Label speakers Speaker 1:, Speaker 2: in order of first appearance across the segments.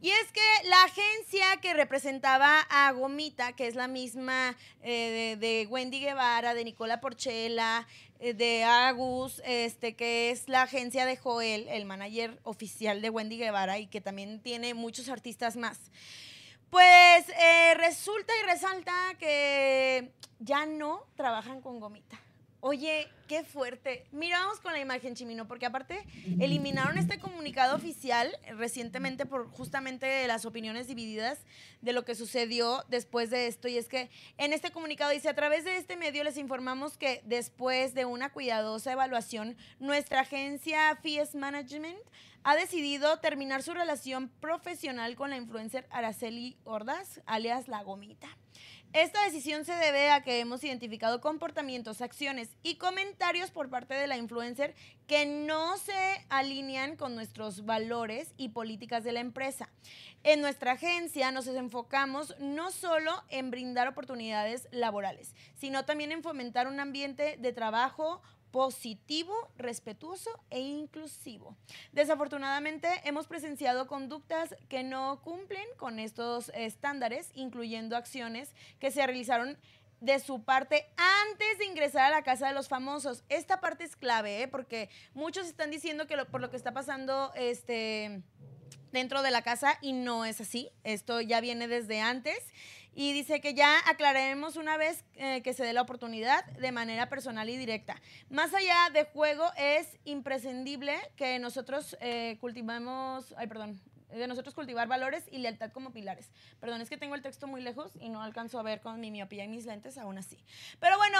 Speaker 1: Y es que la agencia que representaba a Gomita, que es la misma eh, de, Wendy Guevara, de Nicola Porchela, eh, de Agus, este, que es la agencia de Joel, el manager oficial de Wendy Guevara y que también tiene muchos artistas más. Pues eh, resulta y resalta que ya no trabajan con Gomita. Oye, qué fuerte. Miramos con la imagen, Chimino, porque aparte eliminaron este comunicado oficial recientemente por justamente las opiniones divididas de lo que sucedió después de esto. Y es que en este comunicado dice, a través de este medio les informamos que después de una cuidadosa evaluación, nuestra agencia Fies Management ha decidido terminar su relación profesional con la influencer Araceli Ordaz, alias La Gomita. Esta decisión se debe a que hemos identificado comportamientos, acciones y comentarios por parte de la influencer que no se alinean con nuestros valores y políticas de la empresa. En nuestra agencia nos enfocamos no solo en brindar oportunidades laborales, sino también en fomentar un ambiente de trabajo positivo, respetuoso e inclusivo. Desafortunadamente, hemos presenciado conductas que no cumplen con estos estándares, incluyendo acciones que se realizaron de su parte antes de ingresar a la casa de los famosos. Esta parte es clave, ¿eh? porque muchos están diciendo que por lo que está pasando este, dentro de la casa y no es así. Esto ya viene desde antes y dice que ya aclaremos una vez eh, que se dé la oportunidad de manera personal y directa. Más allá de juego, es imprescindible que nosotros eh, cultivemos, ay, perdón, de nosotros cultivar valores y lealtad como pilares. Perdón, es que tengo el texto muy lejos y no alcanzo a ver con mi miopía y mis lentes aún así. Pero bueno,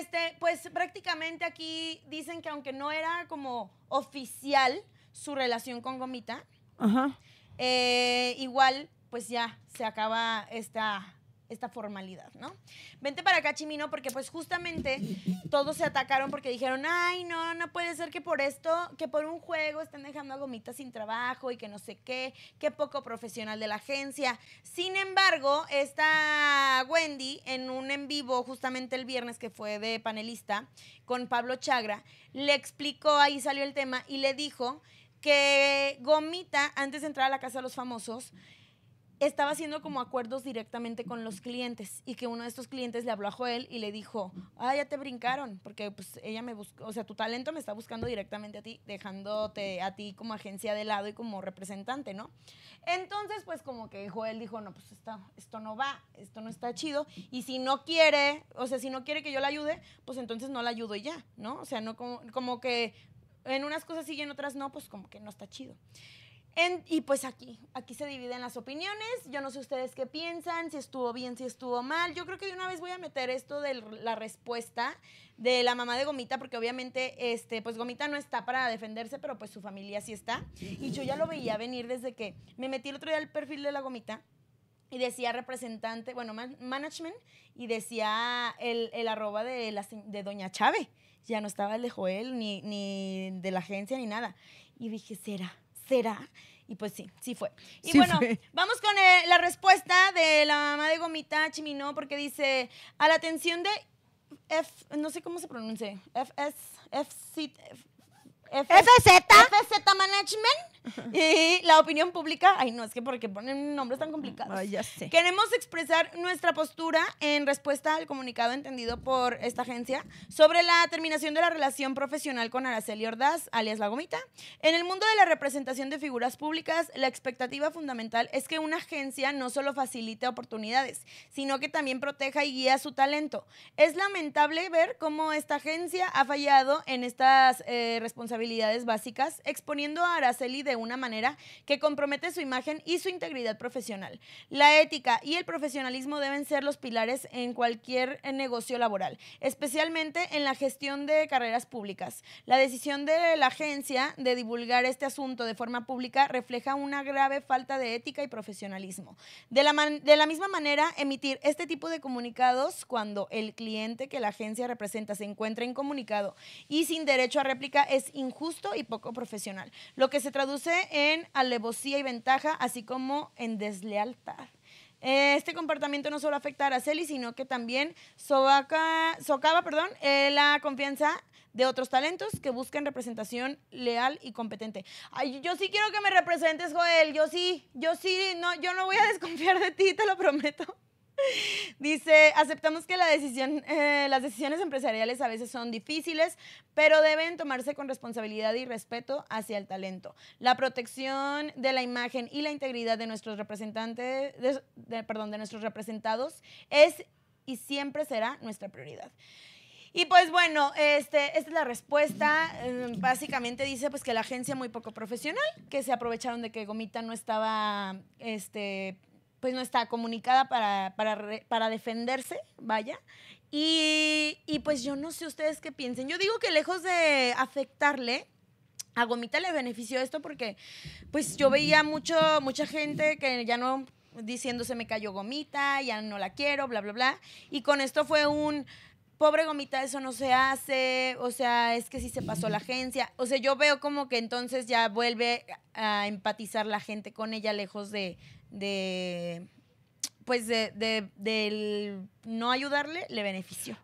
Speaker 1: este, pues prácticamente aquí dicen que aunque no era como oficial su relación con Gomita, eh, igual pues ya se acaba esta esta formalidad, ¿no? Vente para acá, Chimino, porque pues justamente todos se atacaron porque dijeron, ay, no, no puede ser que por esto, que por un juego estén dejando a Gomita sin trabajo y que no sé qué, qué poco profesional de la agencia. Sin embargo, esta Wendy, en un en vivo justamente el viernes que fue de panelista con Pablo Chagra, le explicó, ahí salió el tema, y le dijo que Gomita, antes de entrar a la Casa de los Famosos, estaba haciendo como acuerdos directamente con los clientes y que uno de estos clientes le habló a Joel y le dijo, ah, ya te brincaron, porque pues ella me buscó, o sea, tu talento me está buscando directamente a ti, dejándote a ti como agencia de lado y como representante, ¿no? Entonces, pues como que Joel dijo, no, pues está, esto no va, esto no está chido, y si no quiere, o sea, si no quiere que yo la ayude, pues entonces no la ayudo ya, ¿no? O sea, no como, como que en unas cosas sí y en otras no, pues como que no está chido y pues aquí, aquí se dividen las opiniones. Yo no sé ustedes qué piensan, si estuvo bien, si estuvo mal. Yo creo que de una vez voy a meter esto de la respuesta de la mamá de Gomita, porque obviamente, este, pues Gomita no está para defenderse, pero pues su familia sí está. Y yo ya lo veía venir desde que me metí el otro día al perfil de la Gomita y decía representante, bueno, management, y decía el, el arroba de, la, de Doña Chávez Ya no estaba el de Joel, ni, ni de la agencia, ni nada. Y dije, será ¿será? Y pues sí, sí fue. Y bueno, vamos con eh, la respuesta de la mamá de Gomita Chimino, porque dice, a la atención de F, no sé cómo se pronuncia, FS, F, F, FZ. FZ Management y la opinión pública. Ay, no, es que porque ponen nombres tan complicados. Ay, ya sé. Queremos expresar nuestra postura en respuesta al comunicado entendido por esta agencia sobre la terminación de la relación profesional con Araceli Ordaz, alias La Gomita. En el mundo de la representación de figuras públicas, la expectativa fundamental es que una agencia no solo facilite oportunidades, sino que también proteja y guía su talento. Es lamentable ver cómo esta agencia ha fallado en estas eh, responsabilidades habilidades básicas, exponiendo a Araceli de una manera que compromete su imagen y su integridad profesional. La ética y el profesionalismo deben ser los pilares en cualquier eh, negocio laboral, especialmente en la gestión de carreras públicas. La decisión de la agencia de divulgar este asunto de forma pública refleja una grave falta de ética y profesionalismo. De la, de la misma manera, emitir este tipo de comunicados cuando el cliente que la agencia representa se encuentra incomunicado y sin derecho a réplica es incómodo justo y poco profesional, lo que se traduce en alevosía y ventaja, así como en deslealtad. Este comportamiento no solo afecta a Araceli, sino que también socava eh, la confianza de otros talentos que buscan representación leal y competente. yo sí quiero que me representes, Joel. Yo sí, yo sí, no, yo no voy a desconfiar de ti, te lo prometo. Dice, aceptamos que la decisión, eh, las decisiones empresariales a veces son difíciles, pero deben tomarse con responsabilidad y respeto hacia el talento. La protección de la imagen y la integridad de nuestros representantes, perdón, de nuestros representados es y siempre será nuestra prioridad. Y pues bueno, este, esta es la respuesta. Eh, básicamente dice pues que la agencia muy poco profesional, que se aprovecharon de que Gomita no estaba este, pues no está comunicada para, para, defenderse, vaya. Y, pues yo no sé ustedes qué piensen. Yo digo que lejos de afectarle, a Gomita le benefició esto porque pues yo veía mucho, mucha gente que ya no diciéndose me cayó Gomita, ya no la quiero, bla, bla, bla. Y con esto fue un pobre gomita, eso no se hace, o sea, es que sí se pasó la agencia. O sea, yo veo como que entonces ya vuelve a empatizar la gente con ella lejos de de pues de, no ayudarle le benefició.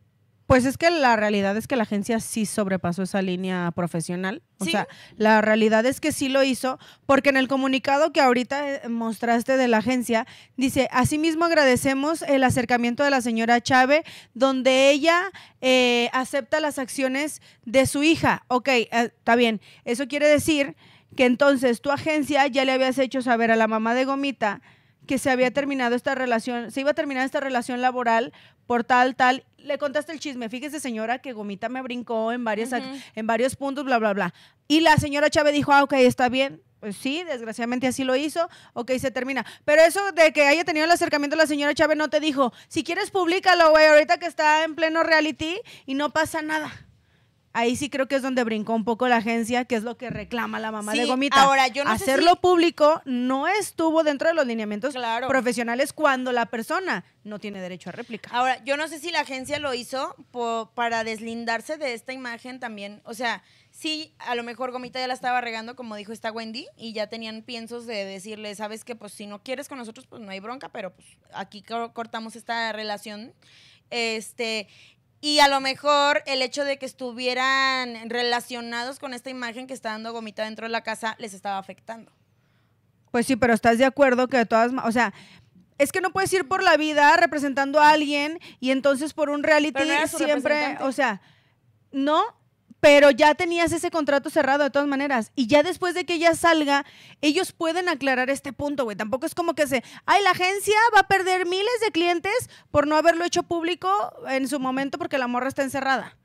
Speaker 2: Pues es que la realidad es que la agencia sí sobrepasó esa línea profesional. O sea, la realidad es que sí lo hizo, porque en el comunicado que ahorita eh, mostraste de la agencia, dice, asimismo agradecemos el acercamiento de la señora Chávez, donde ella eh, acepta las acciones de su hija. Ok, eh, está bien. Eso quiere decir que entonces tu agencia ya le habías hecho saber a la mamá de Gomita que se había terminado esta relación, se iba a terminar esta relación laboral por tal, tal. Le contaste el chisme, fíjese señora que Gomita me brincó en, en varios puntos, bla, bla, bla. Y la señora Chávez dijo, ah, ok, está bien. Pues sí, desgraciadamente así lo hizo, ok, se termina. Pero eso de que haya tenido el acercamiento la señora Chávez no te dijo, si quieres públicalo, güey, ahorita que está en pleno reality y no pasa nada ahí sí creo que es donde brincó un poco la agencia, que es lo que reclama la mamá de Gomita. Ahora, yo no Hacerlo sé si... público no estuvo dentro de los lineamientos profesionales cuando la persona no tiene derecho a réplica.
Speaker 1: Ahora, yo no sé si la agencia lo hizo para deslindarse de esta imagen también. O sea, sí, a lo mejor Gomita ya la estaba regando, como dijo esta Wendy, y ya tenían piensos de decirle, sabes que pues si no quieres con nosotros, pues no hay bronca, pero pues aquí cortamos esta relación. Este, y a lo mejor el hecho de que estuvieran relacionados con esta imagen que está dando Gomita dentro de la casa les estaba afectando.
Speaker 2: Pues sí, pero estás de acuerdo que de todas, o sea, es que no puedes ir por la vida representando a alguien y entonces por un reality siempre, o sea, no, pero ya tenías ese contrato cerrado de todas maneras. Y ya después de que ella salga, ellos pueden aclarar este punto, güey. Tampoco es como que se, ay, la agencia va a perder miles de clientes por no haberlo hecho público en su momento porque la morra está encerrada.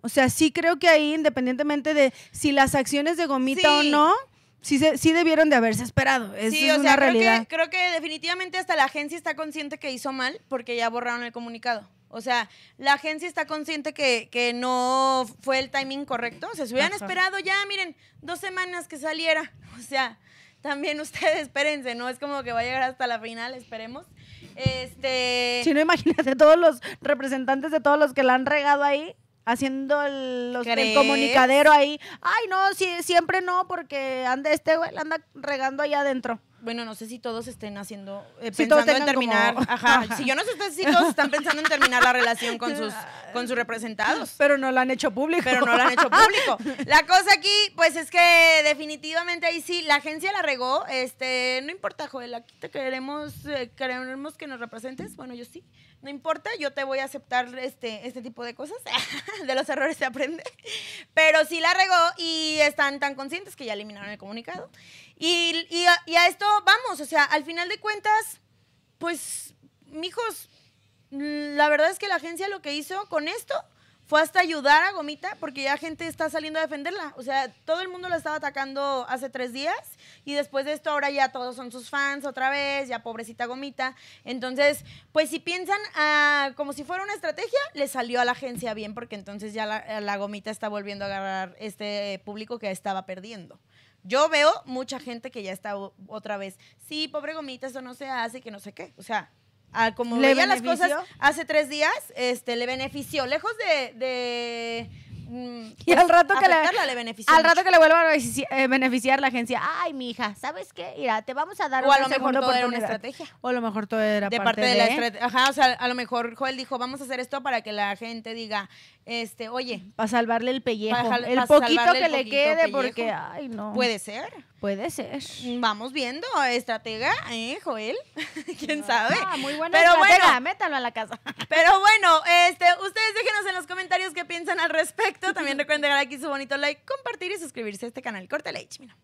Speaker 2: O sea, sí creo que ahí, independientemente de si las acciones de gomita o no, sí, sí debieron de haberse esperado. sí, o sea, realidad.
Speaker 1: creo que definitivamente hasta la agencia está consciente que hizo mal porque ya borraron el comunicado. O sea, la agencia está consciente que, que no fue el timing correcto. O sea, se hubieran esperado ya, miren, dos semanas que saliera. O sea, también ustedes espérense, ¿no? Es como que va a llegar hasta la final, esperemos.
Speaker 2: Este. Si no, imagínate todos los representantes de todos los que la han regado ahí. Haciendo el, comunicadero ahí. Ay, no, siempre no, porque anda este güey, la anda regando allá adentro
Speaker 1: bueno, no sé si todos estén haciendo, eh, si pensando todos en terminar, ajá, si yo no sé si todos están pensando en terminar la relación con sus, con sus representados.
Speaker 2: Pero no lo han hecho público. Pero no lo han hecho público.
Speaker 1: La cosa aquí, pues es que definitivamente ahí sí, la agencia la regó, este, no importa, Joel, aquí te queremos, eh, queremos que nos representes, bueno, yo sí, no importa, yo te voy a aceptar este, este tipo de cosas, de los errores se aprende, pero sí la regó y están tan conscientes que ya eliminaron el comunicado. y, y a esto vamos, o sea, al final de cuentas, pues, mijos, la verdad es que la agencia lo que hizo con esto fue hasta ayudar a Gomita porque ya gente está saliendo a defenderla. O sea, todo el mundo la estaba atacando hace tres días y después de esto ahora ya todos son sus fans otra vez, ya pobrecita Gomita. Entonces, pues si piensan ah, como si fuera una estrategia, le salió a la agencia bien porque entonces ya la, la Gomita está volviendo a agarrar este público que estaba perdiendo. Yo veo mucha gente que ya está otra vez, sí, pobre gomita, eso no se hace, que no sé qué. O sea, como veía las cosas hace tres días, este, le benefició. Lejos de, de mm,
Speaker 2: y al rato que le, al rato que le vuelva a eh, beneficiar, la agencia ay mi hija sabes qué mira
Speaker 1: te vamos a dar o a lo mejor una estrategia
Speaker 2: o a lo mejor todo era de parte, de, de la estrategia
Speaker 1: ajá o sea a lo mejor Joel dijo vamos a hacer esto para que la gente diga este, oye.
Speaker 2: Para salvarle el pellejo. el poquito que le quede, porque, ay, no. Puede ser. Puede ser. Vamos viendo,
Speaker 1: estratega, ¿eh, Joel? ¿Quién ah, sabe? Ah, muy buena Pero estratega, bueno, métalo a la casa. Pero bueno, este, ustedes déjenos en los comentarios qué piensan al respecto. También recuerden dejar aquí su bonito like, compartir y suscribirse a este canal. Corte leche, mira.